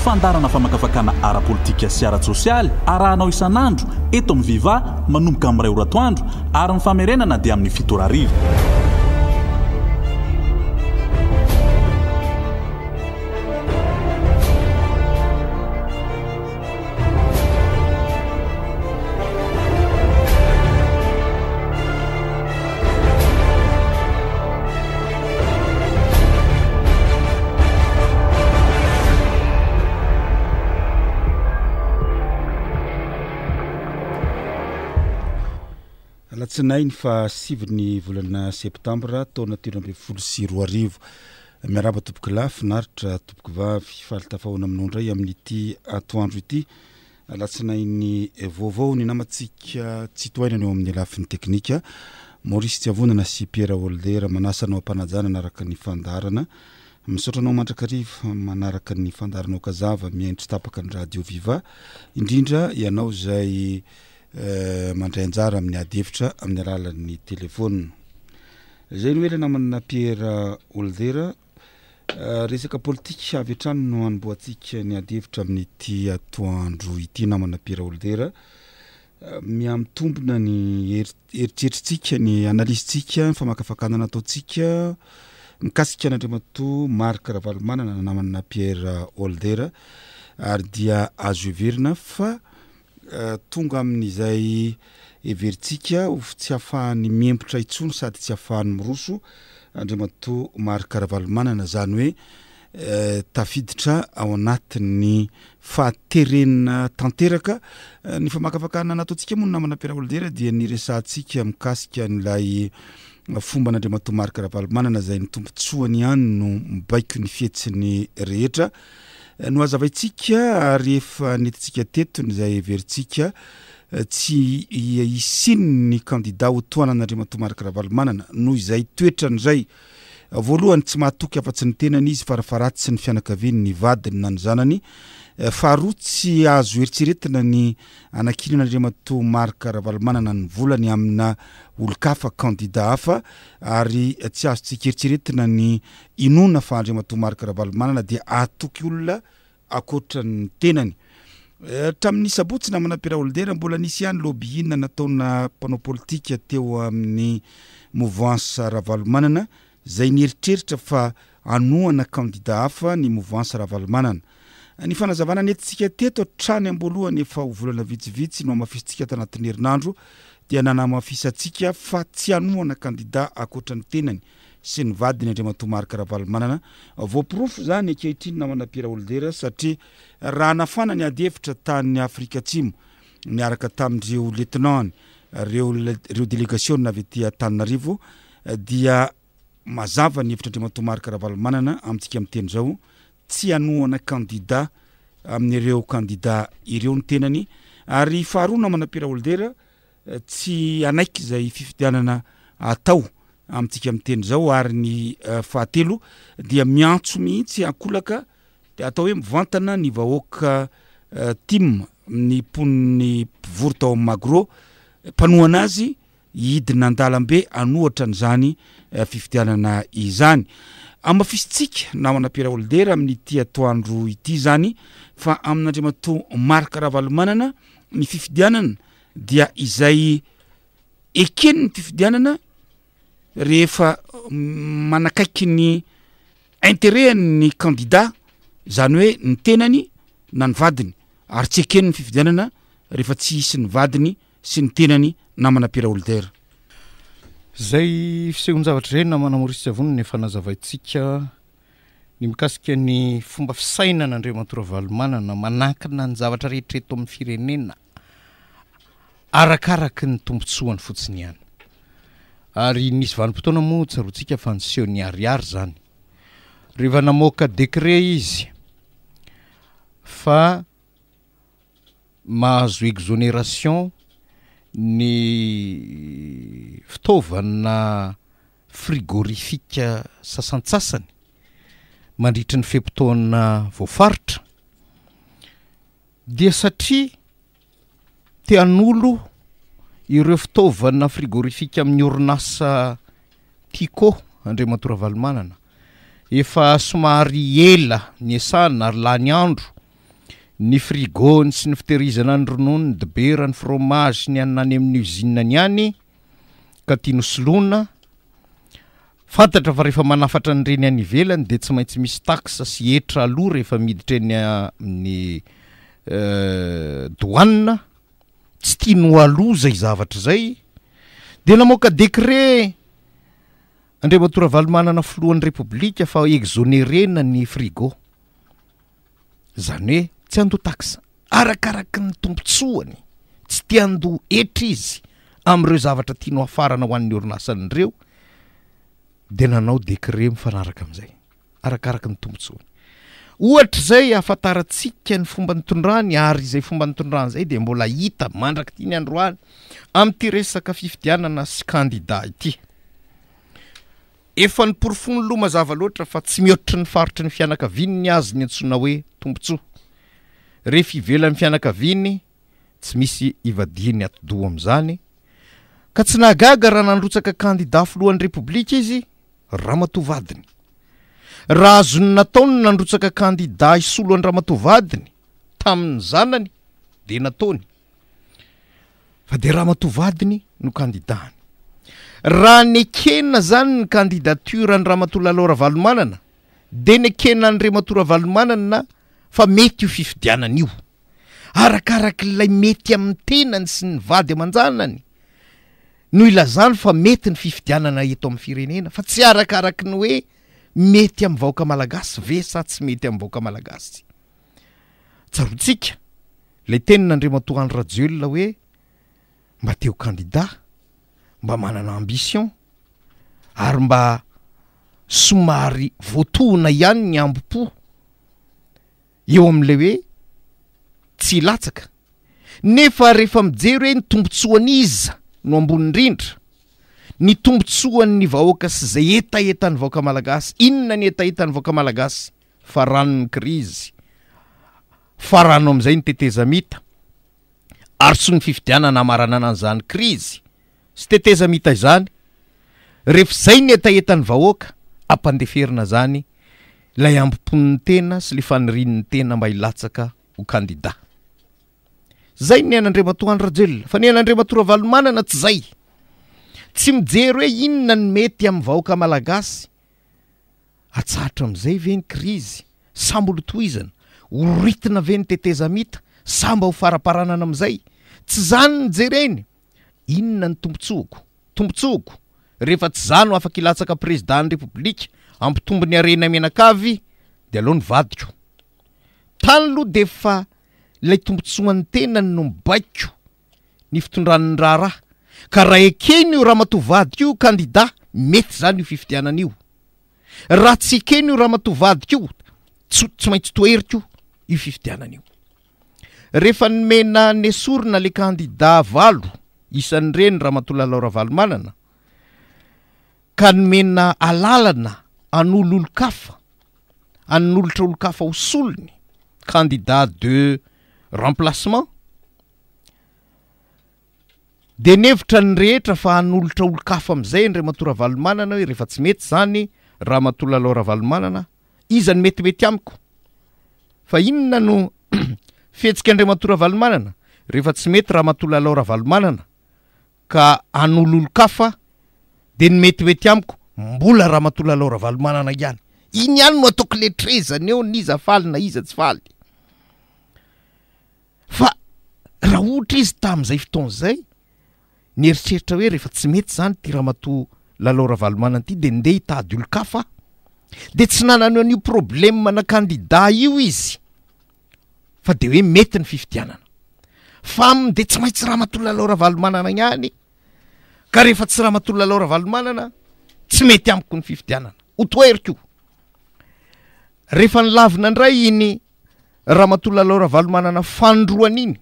fandarana famakafakana ara-politika sy ara sosialy arahanao isan'andro eto amin'ny viva manomboka amin'iray oratoandro ary ny famerenana dia amin'ny fitorariva tsi nainy fasiy nylanaseptambre taona telambefol sy rimiarabatoboklaf naritratooka falitafahona amin'ondray amin'nyity atoandro ity latsinay ny vovony namatsika tsytoainany eo amin'ny lafiny teknikamris yana sy pierroldenanaoaaknydotra naokmkyndnaza miantro tapaka ny radio viva indrindra ianao zay y y lapier oldera eh, resaka politika avy atrano no animboantsika ny adyhevitra amin'nyti atoandro ity namana pier holder eh, miabnany heeritreritrnsika ny analetsika famakafakanana ataontsika mkasikany andriamato marka raha valomanana namanana piere oldera ary dia azo everina fa Eh, tonga amin'izay heverintsika of tsy hahafahan'ny miembotra intsono sady tsy hahafahany miroso andria mato maharikaravalemanana zany hoe eh, tafiditra ao anatin'ny fahaterenina tanteraka eh, ny fa mahkafakahina natao ntsika moano namanam-piaraha olojera dia ny resantsika mikasika nylay fomba nyandriamato maharikaravalemanana zay ny tompontsoany ihany no mibaiko ny fihetsiny rehetra no azavaintsika refa anetintsika tetony zay everintsika eh, tsy isino ny kandidat ho toanana andre matomaraka raha valomanana noho izay toetranyzay voalohany tsy mahatoky afatsy nytenany izy arafrat sy ny finakedinyna nznyzeteretinayknan eh, armatmarka rahavalmanana nyvolany aminafaazokeritseretinayinna faandrmatomarkarahalmanana d atokyolonanamanapidmbolanisy eh, any lobiina nataona mpanao politika teo amin'ny movance raha valomanana zay nyeritreritra fa anoana kandida hafa ny movansa raha valmanana ny fnazana neikaynyana vitsiitsynomafisasika tanat'y heinanayiydrmtmarka rahalmananavprofo anykeinynamanapiraer sanyafrikaarkatainreoleutaroreo délégatio navety taninarivo dia mazava ny hevitra andriamatomaryka raha valmanana amintsika aminny teny zao tsy anoana kandidat amin'reo kandida ireo ny tenany ary faharoana mana-pira oldera eh, tsy anaiky zay fifitianana atao amintsika ami teny zao ary ny eh, fahatelo dia miantso mihitsy akolaka de atao hoe mivantana ny vahoaka eh, ti ny poni'ny mpivory tao ami'n magro mpanohanazy hidiny nandalambe anohatrany zany eh, fifidianana izany a'mafisitsika na manam-pira oldera amin'n'ti atoandro ity zany fa amin'andria mato marika raha valomanana ny fifidianana dia izay ekeni ny fifidianana rehefa manakaikyny intere 'ny candidat zany hoe ny tenany na ny vadiny ary tsy ekenyny fifidianana rehefa tsy isyny vadiny sy ny tenany namana pira oldaray fiseonzaatra reny namanamoriss aonnyfanazaaintsika ny mikasika ny fomba fisaina na andre matora valomanana manankina ny zavatra rehetreto amin'ny firenena arakaraky ny tombontsohany fotsiny ihany ary nisy vanimpotoana mo tsarontsika fa nysehoniariay zanehefaamokadecre izy fa mahazo exonération ny fitaovana frigorifika sasantsasany mandritra ny fempotona voafaritra dia satria tian'olo ireo fitaovana frigorifika amin'ny horinasa tiakoa andreo matora valomanana efa somahary ela ny esana y la ny andro ny frigony sy nyfitehirizana ny rononony dbera ny frômage sy ny aninany amin'ny uiny any ka tiano slonafarehefaaaatra nyreny anyivelany de tsy maintsy misy taa sy etra aloha rehefamiditreny amiyoa ah, eh, tsy tiano alo zay zavatra zay de namoka decre andreo matora valomanana filohan'ny repoblika fa exonerena ny frigo zany hoe tsy ando taa arakaraky ny tompontsoany tsy tiando etra izy amireo zavatra tino afarana hoan'ny oriaanreodeyaantsika ny fombanytondrany ary izay fomba nytondrany zay de mbola hita mandraka ty ny androany atyina sytytrnyitrnyny azy ny antsona oe tompotsa rehefivelan'ny fianakaviany tsy misy ivadia n'ny atodoha amzany ka tsy nagaga raha nandrotsaka kandida folohan'ny repoblika iz rahaaio nrazanyny kandidatra ny raha matolalora valomanana de nkena anre matora valomananana fa mety io fifidianana io arakarakynylay mety amin'ny tenany sy ny vady aman-janany no ilazany fa mety ny fifidianana ito ami'ny firenena fa tsy arakarakiny hoe mety am' vahoaka malagasy ve sa tsy mety am' vahoaka malagasy tsaroatsika le tenynandrematohany rajielona hoe mba teo candidat mba manana ambition ary mba somary voatohana ihany ny ambom-po eo amn'iley hoe tsy latsaka nefa rehefa mijery hoe ny tombontsohany iza no ambonyn drindra ny tombontsohanny vahoaka sy zay eta etany vaoaka malagasy inona ny eta entan'ny vaoaka malagasy fa ranony krizy fa rano am'izay nyteteza mita ary so ny fifidianana marana ana anyzany krizy sy teteza mita izany rehefa zay ny eta etan'ny vahoaka ampandeferina zany lay ampiponny tena sy le fanirinny tena mba ilatsaka ho andida zay ny an'andrimatoa anorajeloa fa ny an'andrimatora valomanana tsy zay tsy mijery hoe inona ny mety amin'ny vahoaka malagasy atsaotra am'izay ve ny krizy samba lotoizana horitina ve ny teteza mita samba ho faraparanana am'izay tsy zany ny jereny inona ny tompotsohako tompotsohko rehefa tsy zano afaka ilatsaka présidatny repoblika ampitombo ny arena minankavy de aloha ny vadiko tany loha de fa lay tombotsogan'ny tenany no mbaiko ny fitondranany raha raha ka raha ekeny io raha mato vadika io kandida mety zany io fifiianan io raha tsy ekeny io raha matovadika io ts tsy maintsy eriko ena ny asorina le kaaneyahaalana anyolo olo-kafa anolotra olo-kafa hosolony candidat de remplacement denevitra ny rehetra fa anolotra olo-kafa am'izay andray matora valomanana hoe rehefa tsy mety zany raha matola laora valomanana iza ny metimety amiko fa inona no fihetsika andray matora valomanana rehefa tsy mety raha matolo laora valomanana ka anyolo olo-kafa de ny metimety amiko mbola raha mato lalaora valomanana nany iny any no ataoko letrezany eo niza falina izatsy falyhhaiz tamzayayeritrerira hoe reefa tsy mety zany ty rahamato alraalmanana ty de deke sy aade tsy mahaintsy raha mato lalaravalomanana yany ka rehefa tsy raha mato lalaora valomanana tsy ety amiko ny fifidianana tekinanayoanetoretoaazakayn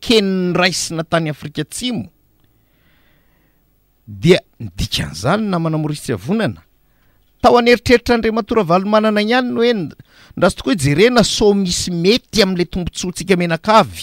kenyny rasinatanyafrikatimnyaataoaneriteritra andre matoraalomanana ihany ny hoe ndraso toka hoe jerena so misy mety am'ilay tombotsotsika menankavy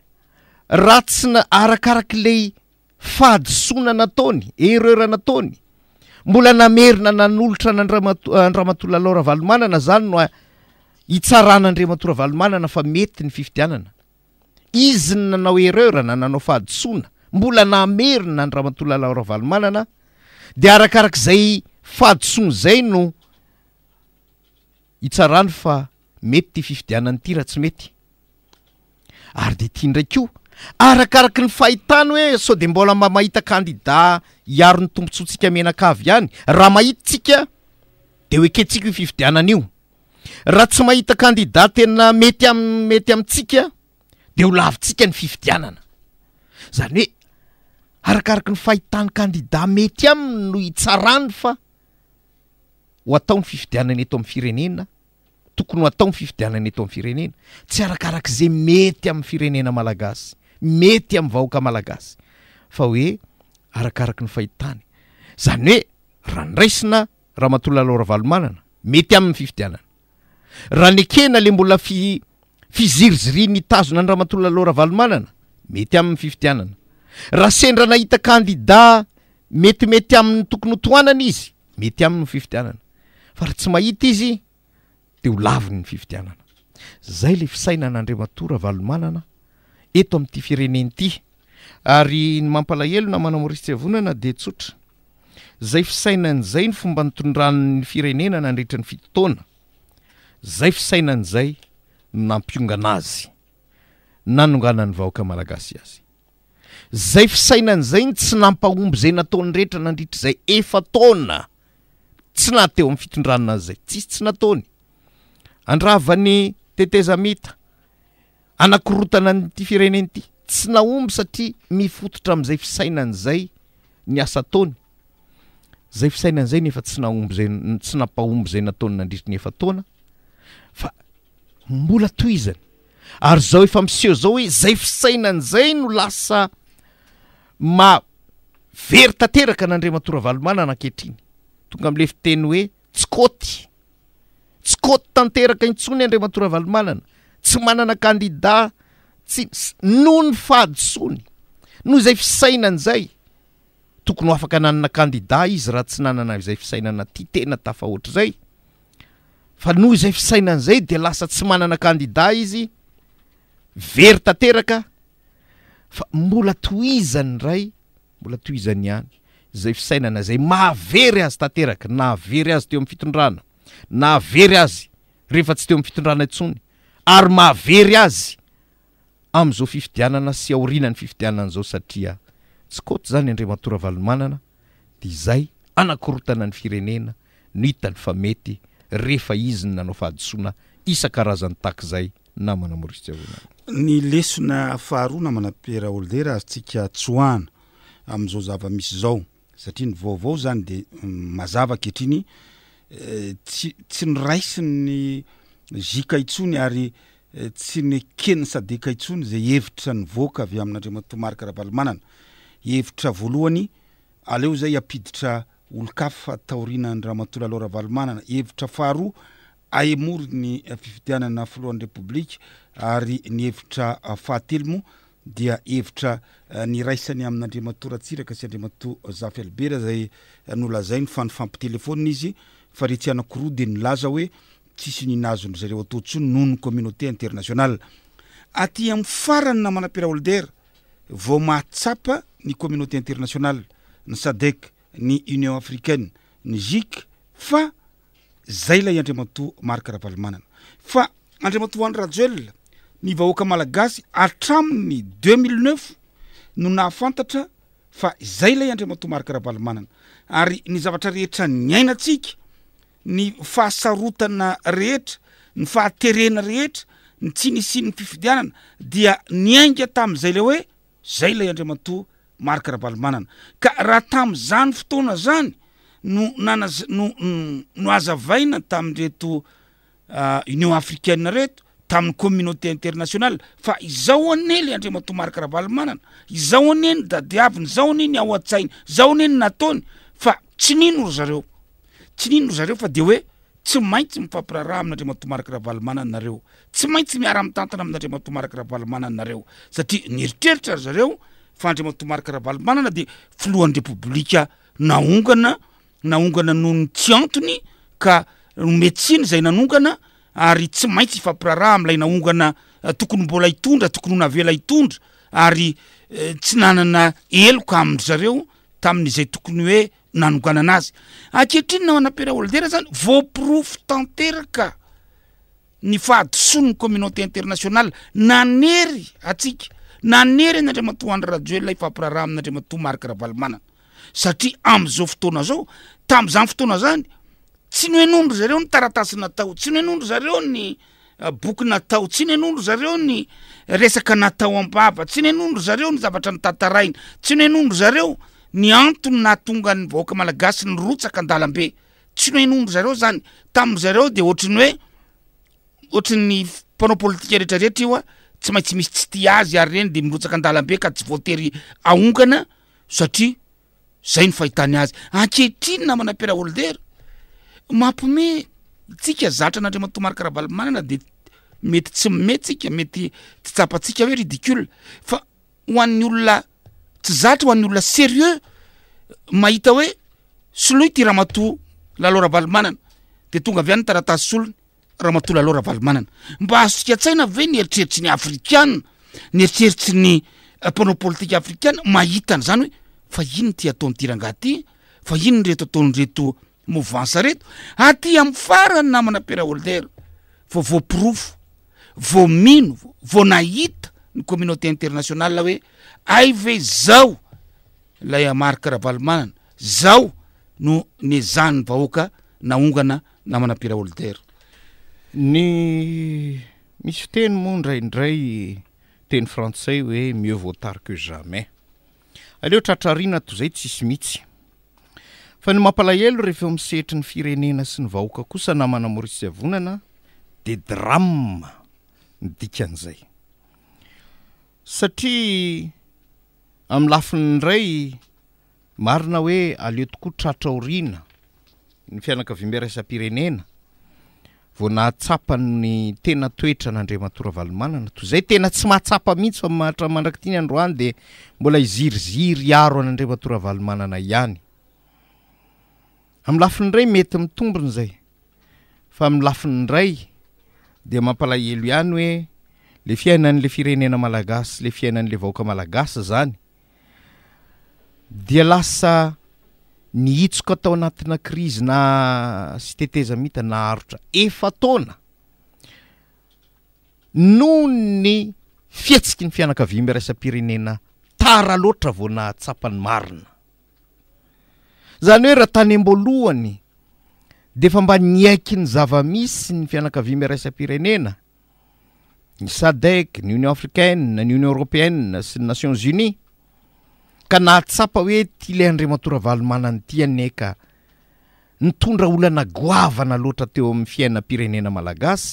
ra tsy n arakarak'lay fahadisoana nataony erreura nataony mbola namerina na nolotra na anrandramatolalaora eh, valomanana zany no itsaran'andre matora valomanana fa mety ny fifidianana izy ny nanao erreurna nanao fahadisoana mbola namerina andramatolalaora valomanana de arakarak'zay fahadisoana zay no itsarany fa mety ty fifidianany ity raha tsy mety ary de ti ndrako arakaraky ny fahitany hoe so de mbola mahita kandida iaro ny tompontsotsika menakav ihany rahamahitta deoeketsika iianhatsy mahitaanidatena mety ametyamtia de holaitsika nyzany hoe arakarak ny fahitanyandida mety ami no itsarany fa ho atao ny fifidianany eto am'ny firenena tokony h atao ny fifidianana eto amny firenena tsy arakarak' zay mety amn'ny firenena malagasy mety amin'ny vahoaka malagasy fa hoe arakaraky ny fahitany zany hoe rahanraisina rahamatolaloraanana metyam'nyiiiaana rahanekena le mbola ffiziriziri nytazona andramatolaloraalomanana metyami'ny fiiianana raha sendra nahita kandida metimety amin'ny tokony otoanana izy mety aminynfiitianana fa raha tsy mahitaizydennyianandrmatora valomanana eto amin''ity firenenyity ary ny mampalahelo na manao moaritseavonana de tsotra zay fisainan'izay ny fomba nitondrano'ny firenena nandrihtra ny fitotona zay fisainan'izay nampiongana azy nanonganany vahoaka malagasy azy zay fisainan'izay n tsy nampahomby zay nataony rehetra nandritra zay efa taona tsy na teo amin'ny fitondranonazy zay tsisy tsy nataony andravany tetezamita anakirotana nty firenenyity tsy naomby satria mifototra am'zay fisainanzay aayayeaoaohoe zay sainanzay no lasa mavery tanteraka n'andre matora valomanana akehitrny tonga amlefiteny hoe tsikôty tsikôty tanteraka intsony andre amatora valomanana tsy manana kandida tsy noo ny fady sony noho zay fisainan' zay tokony afaka nanana kandida izy raha tsy nanana zay fisainanaty tena tafaoraya noho izay fisainan' zay de lasa tsy manana kandida izy very tanterakafambolazanayayanaa mahavery azy tateraka navery azy te am'y fitondrana navery azy rehefa tsy teo am'ny fitondrana ntsony ary mahavery azy amin'izao fifidianana sy aorinany fifidiananana zao satria tsy koty zany andre matora valo manana de izay anankorotana ny firenena no hitany fa mety rehefa izyny nanao fahadisoana isa-karazan'ny takyzay namana morisotsivoanay ny lesona faharoana mana piera oldera aatsika tsooana amn'izao zava-misy zao satria ny vaovao zany de mm, mazavakeatriny eh, tsy tsy noraisiny zika itsony ary eh, tsy ny kenny sady ekaitsony zay hevitra nivoaka avy amin'andrimato marika rahavalmanana evitra voalohany aleo zay apiditra olokafftaorinany rahamatola lo rahavalmanana evitra faharoa aimory ny fivitianana filoan'ny repoblika ary nyevitra fahatelomo dia evitra eh, niraisany amin'n'andrimato rahatsiraka sy andrimato zafalbera zay eh, nolazai nofanofampy telefônia izy fa retsianakoroa de nilaza hoe tsisy ninazondro zareo ataontsoy noho ny communauté international aty ami'y farany na manampira holdare vao mahatsapa ny communauté international ny sadek ny union africaine ny jik fa zay lay andriama to marka raha valemanana fa andriama tohany rajoell ny vahoaka malagasy atramo'ny dx009uf no nahafantatra fa zay lay andriama toa markaraha valimanana ary ny zavatra rehetra nyainatsika ny fahasarotana rehetra ny fahaterena rehetra ny tsinisinny fifidianana dia ny ainga tam'zay le hoe zay lay andrimato markaravlanana ka raha tam'zany fotoana zany no nanzno noazavaina tamreto ah, union africain reto tamin'ny communauté international fa izao ane la andre mato markaravalmanana izaho aneny dadiaviny zaho anyeny ao a-tsainy zaho nyeny natany fa tsi ninor zareo tsi ninoro zareo fa de hoe tsy maintsy mifampiraraha ami'n'andramatomaraka raha valimanaanareo tsy maintsy miara-mitantana amin'nandramatomarakaraha valimanaanareo satria nieritreritray zareo fa andria matomaraka raha valimanana de filohan'ny repoblika naongana naongana noho ny tsy antony ka no metsina zay nanongana ary tsy maintsy ifampiraraha am'lay naongana eh, tokony mbola itondra tokony hnavela itondra ary eh, tsy nanana eloka amindy zareo tamin'izay tokony hoe azakeatriny nao anapiraolder zany voprofo tanteraka ny fahadsonny commnaté international naneryikananery n'andriamatoandryraoellay fapirarah amin'andrmatoaihatia amzao fotonazaotam'zanyfotoanaznytsy nohenondro zareo ny tartasy natao tsy nohoen'ondro zareo ny uh, boky natao tsy nohenondro zareo ny resaka natao ambva tsy nohenondro zareo ny zavatra ny tatarainy tsy noenondro zareo ny any natonga ny vhokamalaasynyotadalambetsy noeinondro zareo zany tamiyzareo de otrny oeotrnnypanaopoitika rerareetra ioa tsy maintsy misy tsy ty azy ary reny de mirotsaka ndalabe ka tsy voaterynaazakehinnmnaiemeazaranandrmatomarkarahmnana demety tsy momehtsika mety tssapatsika hoe ridile fa hoan'ny olona tsy zatra hoan'ny olona serieux mahita hoe soloy ty raha mato lalo raha valimanana de tonga avy any taratas solony raha mato lalo rahavnana mba azotsikatsaina ve nyeritreritri ny afrikan nyeritreritry ny panaopolitike afrikana eh, mahitany zany hoe fa ino ty ataonytirangahty fa ino reto ataonyreto movansa reto aty am'y farany namana pera holdara vovoprofo vomino vo nahita ny communaté international hoe aive zao lay marykarahavalomanana zao no nezanny vahoaka naongana namana pira holdare ny misy fteny moa ndraindray teny frantsays hoe mieux vautar que jamain aleo tratrarina to zay tsisy mihits fa ny mampaahelo rehef mosetryny firenena sy ny vahoaka kosa namana morisyavonana de drame nidikan'zay satria amin'ny lafinydray marina hoe aleo tokoa tratra oriana ny fianakavymby raisa m-pirenena vo nahatsapa ny tena toetra anandre matora valomanana toy zay tena tsy mahatsapa mihintsy famahatra mandraky tiany androany de mbola iziriziry haro an'andre matora valimanana ihany am'ny lafiny ray mety mitombony zay fa amin'ny lafin'n' dray de mampalahelo ihany hoe le fiainan'la firenena malagasy le fiainan'la vaoaka malagasy zany dia lasa nihitsoka tao anatina krizy na sy teteza mita naharitra efa taona noho ny fiatsiky ny fianakavimy raisam-pirenena tara loatra vona tsapany marina zany hoe raha tany am-boalohany de fa mba nyaiky ny zava-misy ny fianakavimy raisam-pirenena ny sadec ny union africaine ny union européenne sy ny nations unies ka naatsapa hoe tiilay andrimatora valomanany tianeka nitondra olana goavana loatra teo amin'ny fiaina pirenena malagasy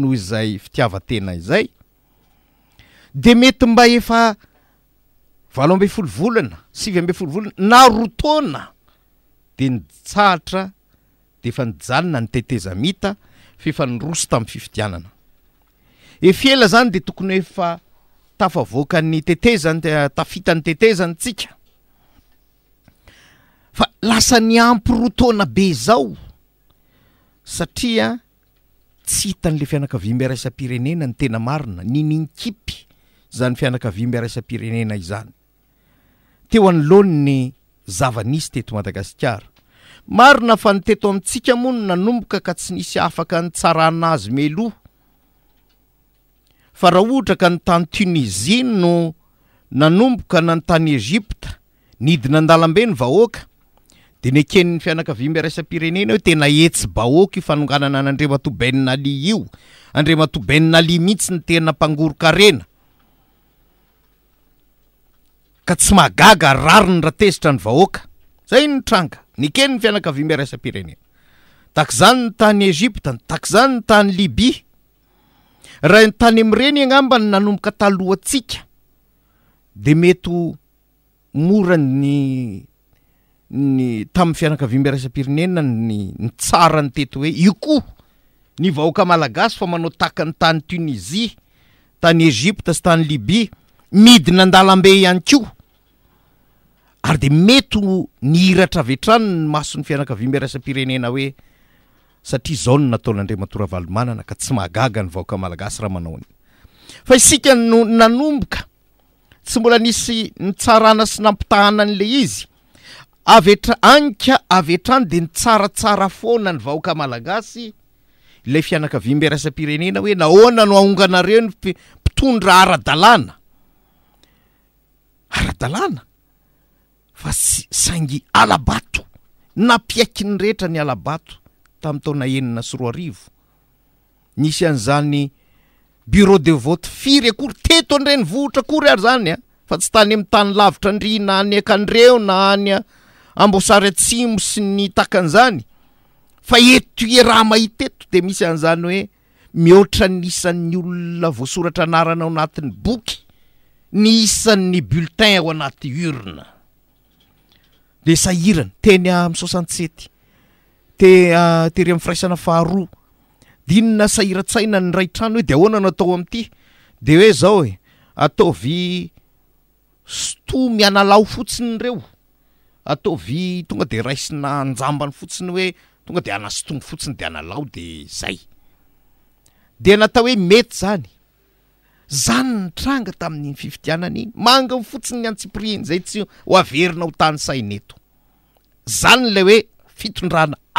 noho izay fitiavatena izay de mety mba efa valo ambe folovolana sivy ambe folovolana na rotona de nitsahatra de efa nijanona nyteteza mita faefa ny roso tamin'ny fifitianana efela zany de tokony oefa tafavoakany tetezany tafitany tetezantsika fa lasany ampy rotona be zao satria tsy hitan'la fianakavi miaraisam-pirenena ny tena marina ni ninkipy zany fianakavi miaraisam-pirenena izany teo any loani ny zavanisy teto madagasikara marina fa nyteto amintsika moa no nanomboka ka tsy misy afaka ny tsaranazy melo fa raha ohtra ka ny tany tunizia no nanomboka na ny tany egipta nidinan-dalambe ny vahoaka de ny keniny fianakavimy raisa-pirenena hoe tena etsy baoka ifanonganana an andrematobeninali io andrematobenna li mihitsy ny tena mpangorokarenaka tsy maaga rariny ratezitra ny vahoaka zay nn tranga ny keny ny fianakavi mby raisapirenena takzany ny tany egipta takzany ny tany libia raha ny tany am'ireny agnyambany nanomboka talohatsika de mety mora ny ny tamin'ny fianakavimby raisa-pirenena ny ny tsarany teto hoe io koa ny vahoaka malagasy fa manao taakany tany tunizia tany egypta sy tany libia midina an-dalambe ihany ko ary de meto nihiratra aveatrano ny masony fianakavimby raisapirenena hoe saaononataona ndremaoaak tsy ahany okaaaahmaaniooktsy mbola nisy nytsaana sy nampitahanan'le izy av etra aika av etrany de nytsaratsara foana ny vaoaka malagasy lay fianakavymby rasampirenena hoe nahoana no aonganareo nympindra fa sy saingy alabato napiaiki ny rehetra ny alabato tam taona enina syroa arivo nisy an'izany bureau de vote firy akory teto andre ny vohitra akory ary zany a ah. fa tsy tany ami' tany lavitra andry na any akandreo na anya ambosary tsimo sy ny takan'zany fa etoie raha mahiteto de misy an'izany hoe mihoatra ny isan'ny olona voasoratra anarana ao anatin'ny boky ny isan'ny bulletin ao anaturnan tenya amny soxant set teter ah, am'n firaisana fahaodina sairatsaina ny raytrano hoe de aoanano atao amty de oe zaoe atovy stomy analao fotsiny reo atovy tonga de raisina njambany fotsiny hoe tonga de anatomy fotsiny deaala deydenata hoeet zany zany nytranga tamin'nyfivitianan'iny mangan fotsiny ny antsipriny zay tsy haverina hotanysaineto anyle oe fitondrana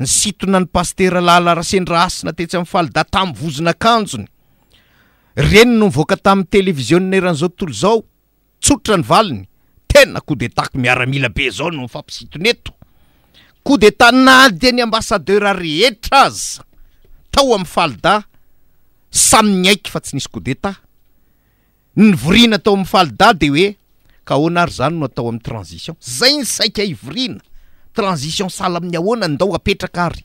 ny sitona ny pastera lahla rahasenydrasy natetsy amy falida tam'y vozina akanjony reny no mvoaka tamn'ny televisionnairan'zao totolo zao tsootra ny valiny tena cou deta ko miaramilabe zao no mifampisitoneto cou deta nadiany ambassaderrehetra az tao am'y faida samny aiky fa tsy nisy cou deta nyvorina tao am'yfalida de hoe ka hoanary zany no atao am'ny transition zay ny saika ivorina transition sale amin'ny ahoana ny dao apetrakaary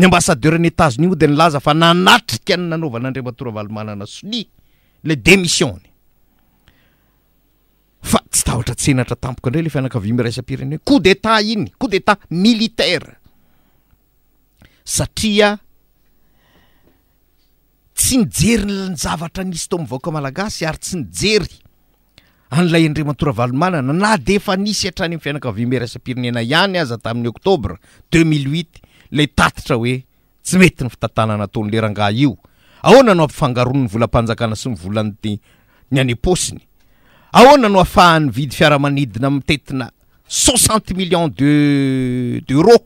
ny ambassadeurny etageny i moa de nilaza fa nanatrika ny nanaovana andre matora valomanana soni le demissionny fa tsy taoatra tsenatra tampoko ndray ley fi anakavy miraisam-pirena ho coup d'état iny coup d' etat militaire satria tsy mijery nny zavatra nisy to m'vaoaka malagasy ary tsy mijery anlay andrematora valomanana na de efa nisy atrany am'y fianakavyme raisam-pirenena ihany aza tamin'ny oktôbra d0ut le tatitra hoe tsy mety ny fitatanantaonyleaaaampnnn sixante million eo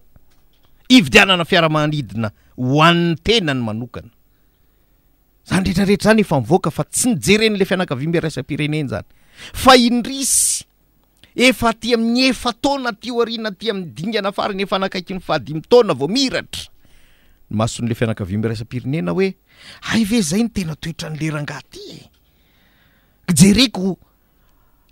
ividianana fiaramanidina hoan'nytenany manokana zany retraretra zany efamivoaka fa tsy nijerenyle fianakavyme raisam-pirenena zany fa indrisy efa tya miyefa taona ty oarina ty midinganafariny efa anakaiky mifadymitaona vao miratraaon'le rasapirena oe ay ve zay ny tena toetra ny lerangahty e? jereko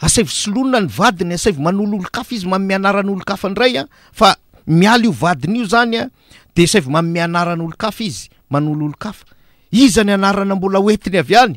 asaiv solonona ny vadiny asaiv manolo olo kafa izy manmi anaran'olo kafanraya fa mial iovadinyio zanya de saimameanaran'olokafa izy manoloolokaf izany anarana mbola oetiny avy any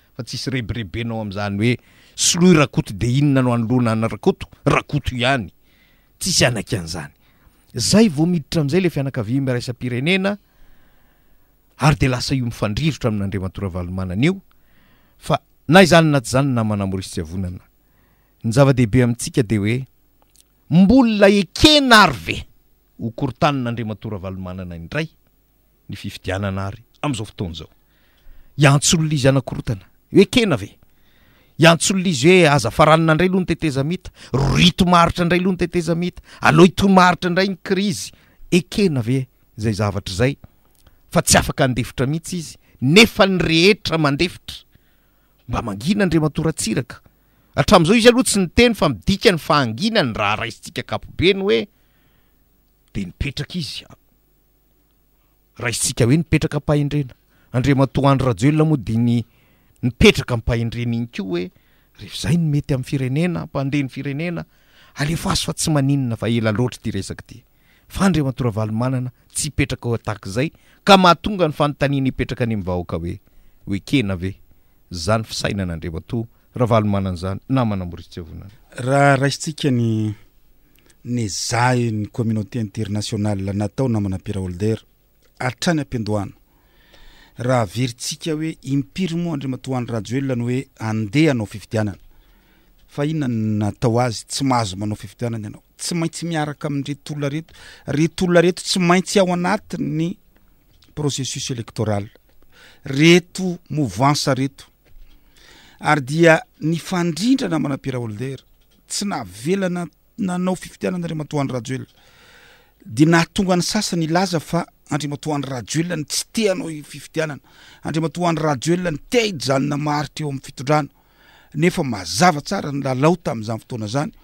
fa tsisy reberebenao amn'zany hoe slohy rakoto de inona no anylohna na rakoto rakotoiany tssy anakan'zayay vmiditra am'izay le fanaka miraisapirenenayde lasa io mifandrirotra aminadrematoraamaaaaambaekena ary ve okorotaninandre matora valomanana indray ny fifidianana ary amzao fotonzaoantsloa izyanakrotana ekena ve iantsolona e izy hoe azafaranina ndray aloha nytetezamita roitomaritra ndray aloha notetezamita aloitomaritra ndray ny ri ena veayyeaitaehetradeia mba mangina ndre matoratsiraka atram'izao izy aloha tsy ny teny fa midika ny fa anginany raha raisitsika kapobe ny hoe de ipetraka izyatsia hoe nipetrakapahndrena andrmatoandro rajeloa moa din nipetraka mpaindreniny ko hoe rehef zay no mety amn'ny firenena mpandeh ny firenena alef azo fa tsy maninna fa ela loatra ity resaka ty fa andrema to raha valomanana tsy ipetraka o atak zay ka mahatonga ny fanontaniny ipetraka any mivahoaka hoe oekena ve zany fisainana andremato raha valomanana zany namana moristsnany raha raintsika nyny zay ny communauté international natao namanapira holdare artrany ampindoana raha veryntskahoe impirymo andra matohoany rajoela ny hoe andeha anao fividianana fa ihona natao azy tsy mahazomanao fifidianany ianao tsy maintsy miaraka amin'nreto olona reto retolona reto tsy maintsy ao anatinny processus électoralenedindranamanampira oldara tsy navelana nanao fividianana andraya matohany rajoella deatoan saanylaza fa andriama tohoany radelany tsy te anao fifitianana andrimatohany rajioela ny tiahid zanona maharitra eo amn'ny fitondranaefa mazava tsara ny lalao tami'zany fotoanazanafraha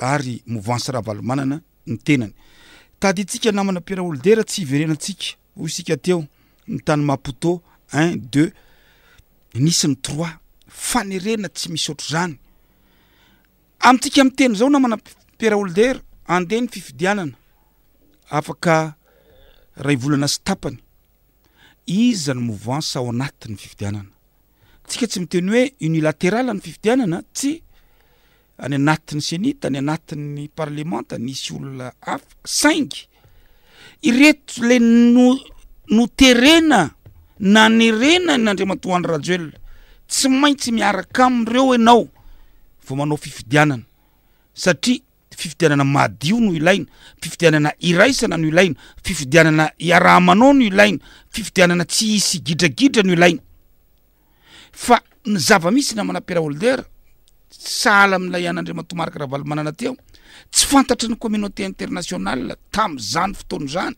haia'yanfahatsiakanahavalmananaeatadsikanamanapira oldera tsy iverenantsika ho isika teo ny tany mapotea un deux nisin'ny trois fanerena tsy misy oatro zany amintsika mi'y teny zao na mana piera holdara andeha ny fifidianana afaka raha ivolana stapany izany movance ao anatin'ny fifidianana tsika tsy miteny hoe unilatéral ny fifidianana tsy any anatin'ny senita any anatin'ny parlemente nisy olona afa cang ireto lay no- no terena na nerena ny andriamatohany rajoel tsy maintsy miaraka amireo anao vao manao fifidianana satria fifidianana madio noho ilaina fifidianana iraisana no ilaina fifidianana iarahmanao noh ilaina fifidianana tsy isy igidragidra noh ilaina fa ny zava misy na manapira holdara sahala amilay an'andriamato maraka raha valmanana aty aho tsy fantatry ny communaté international tam'zany fotony zany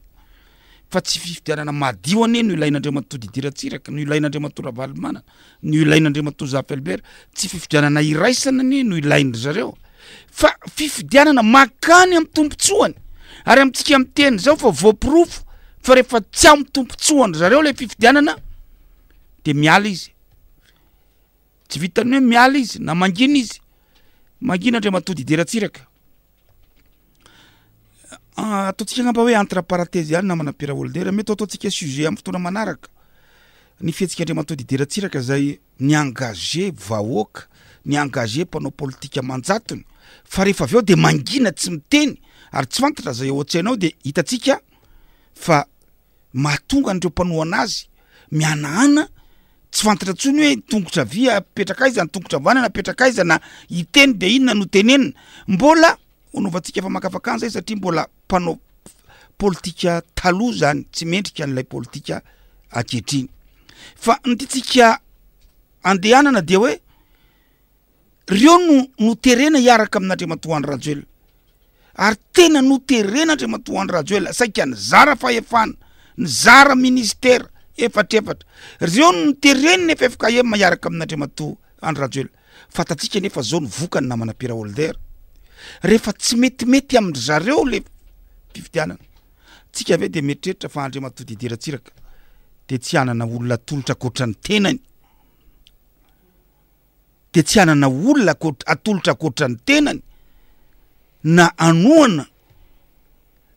fa tsy fifidianana madio ane no ilain'andr matodidiratsiraka no ilain'andr mato ravalimanana no ilain'andri mato zafelbera tsy fifidianana iraisana ane no ilainy zareo fa fifidianana makany am'y tompotsohany ary amitsika m teny zao fa vopirofo fa rehefa tsy amtompotshandy zareo le fifidianana de miala izy tsy vitany hoe miala izy na mangina izy mangino andra matodidiratsiraka ataontsika namba hoe entreparatese any namanampira older mety ao ataotsika suje amin'ny fotoana manaraka ny fiatsika andrea manataodiderantsiraka zay nyaeka nygae panaopa aaaaaneanaana tsy fantatra tsony hoe tongotra via petraka aizana tongotra vana na petraka aizana iteny de inona no tenenina mbola anaovantsika efamakafakany zay satria mbola mpanaoataany ty mendrika nlay ptkakeoeeonoaaakaaminandrimato anyraoeaytenanoteena andrimato any rajo ea saika ny zara faefana n zarastraereatra eotee nefaefakaema iaraka amin'andrmato any rajoela fatatsika nefa zao ny vokany namana pira oldara rehefa tsy metimety aminy zareo leiitk ve de metreritra fa andrmatiaolnatootraoatany tenany de tsy anana olona atolotra akoatra ny tenany na anoana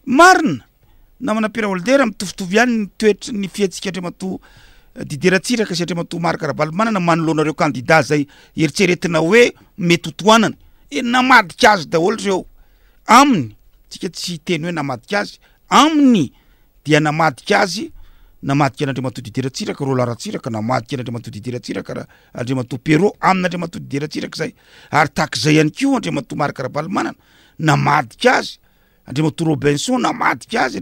marina na manapira holdera mitovitovy ihany ntoetra ny fihatsika andriamato eh, dideratsiraka sy andriama to marokaravaly manana manoloanareo candidat zay eritseretina hoe mety hotohanany e namadika azy daholo reo aminy tsika tsy iteny hoe namadikaazy aminy dia namadika azy namadika anyandramato dideratsiraka rlaratsiraka namadinyanrmatodiderasirakaandrmatopero aminy andrmato diderasiraka zayaryazayany ko andrmatomarkarahvalimanana namadika azy andremato robinson namadika azy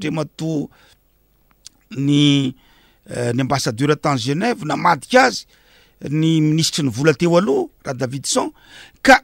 andrmatonyambassadeur tan geneve namadikaazy ny eh, ministra ny vola teo aloha raha david san ka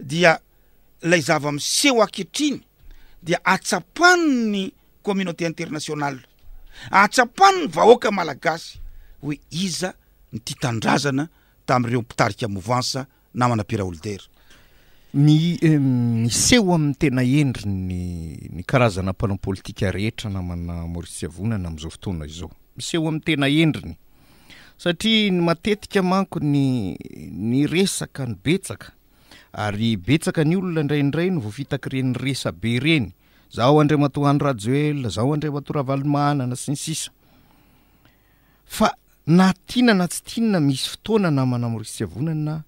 dia lay zavamiseho ankeatriny dia atsapani ny communauté internationale atsapanony vahoaka malagasy hoe iza nytitandrazana tamin'ireo mpitarika movanse namana pira oldera mi eh, miseho amin'ny tena endriny ny karazana mpanao politika rehetra namana marissiavonana am'izao fotoana izao miseho amn'nytena endriny satria ny matetika manko ny ny resaka ny betsaka tny olona ndrandray no voafitaky renyresa be reny zao andramatoanrae zaho andrmatoaanmis ananaisehon'yiaamykay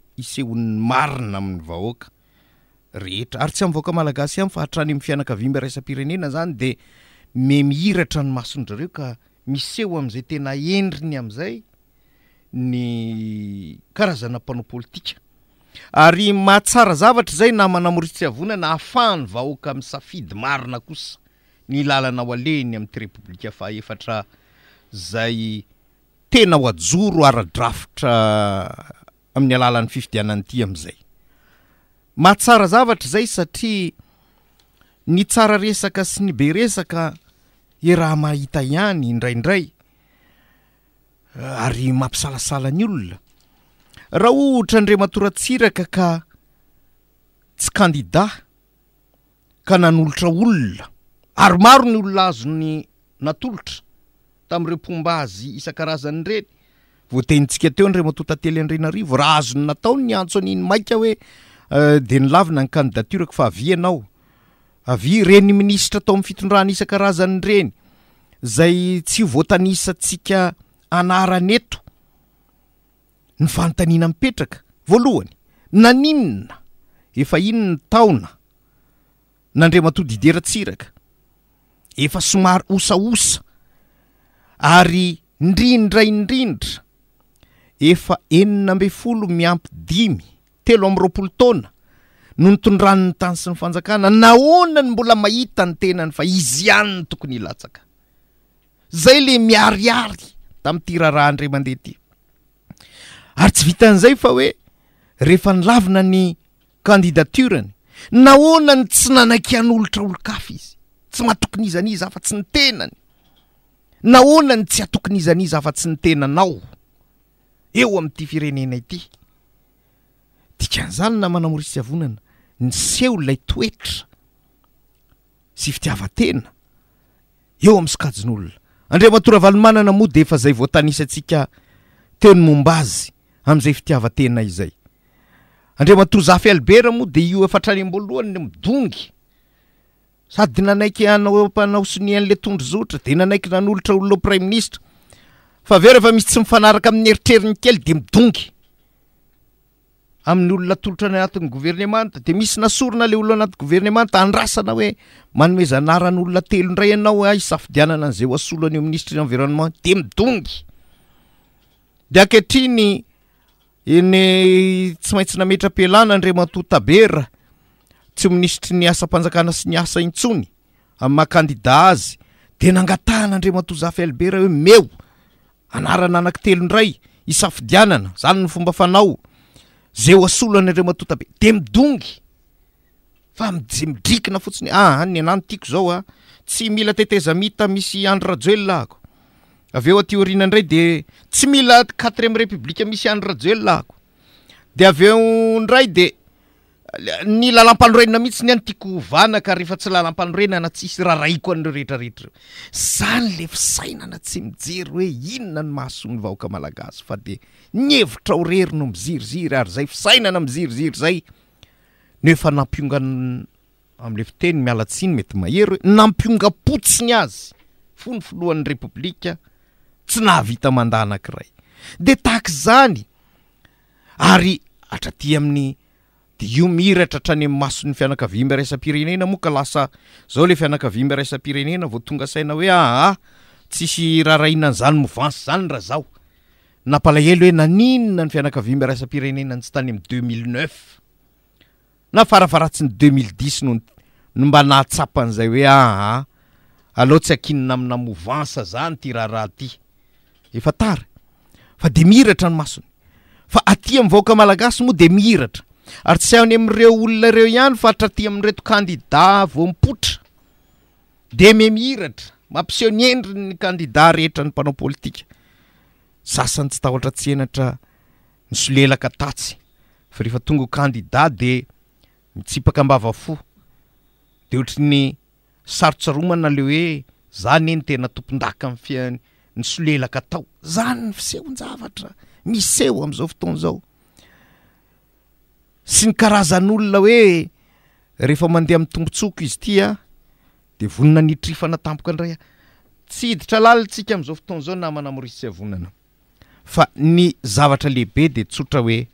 tsy am'nkaaas ay fa atranym'fianakavimbrasam-pirenena zany de me mihiratra ny masondra reo ka miseo amn'izay tena endriny amn'izay ny karazanampanao politika ary mahatsara zavatra zay namana moritsyavona na hahafahany vahoaka misafidy marina kosa ny lalana ao aleny amin'ity republika faefatra zay tena ho ajoro ara-drafitra amin'ny alalan'ny fifidianan'ity am'izay mahatsara zavatra zay satria ny tsara resaka sy ny be resaka i raha mahita ihany indraindray ary mampisalasalany olona raha ohtra nre matoratsiraka ka tsy andidaka nanolotra olona ary maro ny olona azony natolotra tamin'ireo mpomba azy isan-karazan'reny voatenintsika teo nrematotately anrenivo raha azony natao ny antso an'ny maika hoeanav eh, renny ministra atao am'ny fitondrany isan-karazanreny zay tsyvoatansatsika anaran eto ny fanotaniana mipetraka voalohany naninona efa inony taona nandrematody hideratsiraka efa somary osaosa ary indrindra indrindra efa enina mbe folo miampy dimy telo am'roapolo taona no nytondrano'ny tanysy ny fanjakana na onany mbola mahita ny tenany fa izy anyny tokony ilatsaka zay le miariary tami'y ty raraha ndremandeha ty ary tsy vitan'izay fa hoe rehefa nylavina ny kandidatorany naonany tsy nanakihan'olotra olo kafy izy tsy mahatokonizan'izy afa tsy ntenany naonany tsy atokonizan'izy afa-tsy nytenanao eo am'ity firenena ity dnzanna manamorsonana n seholaytoetraeskaon'olona andre matora valimanana moa de efa zay voatanisantsika teo ny momba azy amin'zay fitiavatena izay andre matozafalberamoadeoayoaadyaanaaai'y olonatolotrany anatin'y veremademisyanle oloanaty eremantaoe manomezanarany olona telo nray anao asafidianana an'zay asoloanyeo ministraenvironement de midongy de akeatriny eny tsy maintsy nametra a-pialana andremato tabera tsy minisitry ny asapanjakana sy ny asa intsony a'ymaha-andida azy de nangatahana ndre mato zaaflbera hoe meo anaran' anak telondray isafidiaana zanynmbny andreeidina fotsiny hoe ah, aa ny anany tiako zao a ah. tsy mila teteza mita misy andro rajoelonaahako av eo atiorina ndray de tsy mila quatrieme republika misy an raeahko de aveondray de ny lalampanorena mihitsy ny anikonak rehefa tsy lalapaeanatsy heany le fisainana tsy miery hoeinonany mahasony okaaaa denhevitra rerino miiriray ayannamreoe nampionga potsigny azy fony filohan'ny republika tsy nahavita mandah anankiray de tak zany ary ataty aminydomiratra hatany am'masony fianakambraisapirenenamokalasaao le fianakambraisapirenena votonga saina hoe aa tsisy raharahahinan'zany movansa zany raha zao napalahely hoe naninna ny fianakaimraisampirenenantsy tany amy rafaatsyny0na oeloatsyakinna amina movansa zany ty raharahaty efatary fa de miiratra ny masony fa aty mivaoka malagasy moa de mihiratra ary tsy any amreo olona reo ihany fa atrati ami'reto andida vomipotra de me mihiratra mampiseho ny endri ny andida rehetranympaaopkaasany tsy tade mitsipaka mbavafo de ohatra ny sarotsaromana le hoe zany eny tena tompondaka aminy fianany ny solelaka tao zany ny sehonjavatra miseho am'izao fotoana zao sy ny karazan'olona hoe rehefa mandeha amitombontsoko izy tia de vonina nitrifana tampoka andray a tsy hiditra lalitsika am'zao fotoana zao na manamorissavonana fa ny zavatra lehibe de tsotra hoe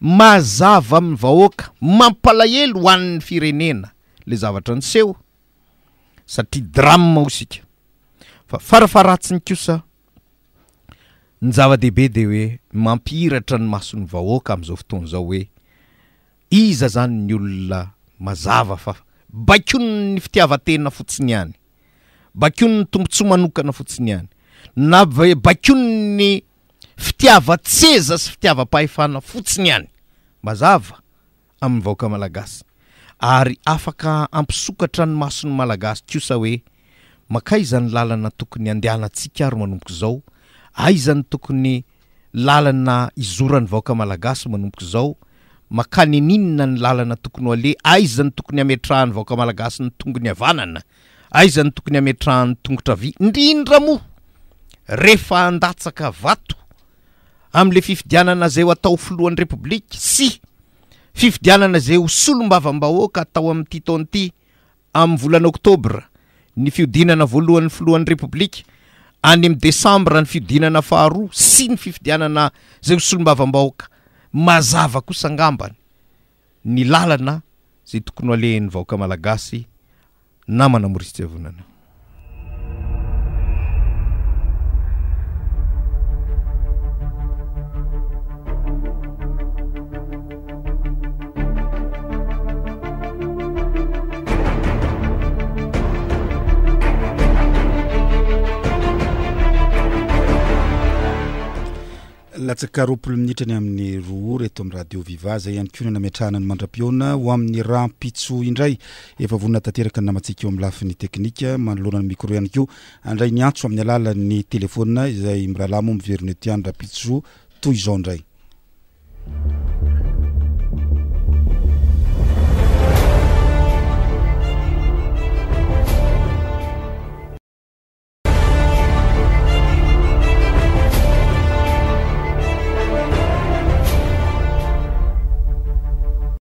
mazava amn'ny vahoaka mampalahelo hoann'ny firenena le zavatra ny seho satria dramme o sika fa farafaratsiny kosa ny zava-dehibe de hoe mampiiratra ny mason'ny vahoaka am'izao fotoany zao hoe iza zany ny olona mazava fa bakony ny fitiavatena fotsiny any bakony ny tompontsya manokana fotsiny any na vahoe bakony ny fitiava ts eza sy fitiavam-pahefana fotsiny hany mazava amin'ny vahoaka malagasy ary afaka ampisokatra ny masony malagasy kosa hoe makaizan'ny làlana tokony andehanantsika aro manomboka zao aizany tokony lalana izoran'ny vaoaka malagasy manompoka zao makany aninina ny lalana tokony ho ale aizany tokony hametrahany vaoaka malagasi ny tongony avanana aizany tokony ametrahan'ny tongotravya indrindra moa rehefa andatsaka vato am'le fifidianana zay o atao filohan'ny répoblika sy fifidianana zay o solom-bavam-bahoaka atao amn'nyitytonity amin'ny volanyoktôbre ny fiodinana voalohany n filohan'ny republique any am'ny desembre ny fiodinana faharoa sy ny fifidianana zay solom-bavam-baoaka mazava kosaangambany ny lalana zay tokony h alen'ny vahoaka malagasy namana morostyavonanao latsakaroaple minitrany amin'ny roa reeto amin'y radio viva zay iany ko no namiatrahana ny mandrampioana ho amin'ny ran piztso indray efa volnana tanteraka namantsika eo am'y lafin'ny teknika manoloana ny micro iany ko andray nyantso amin'ny alalany teléfonia zay mirahalamo m veroneutianydra pitso toy izao indray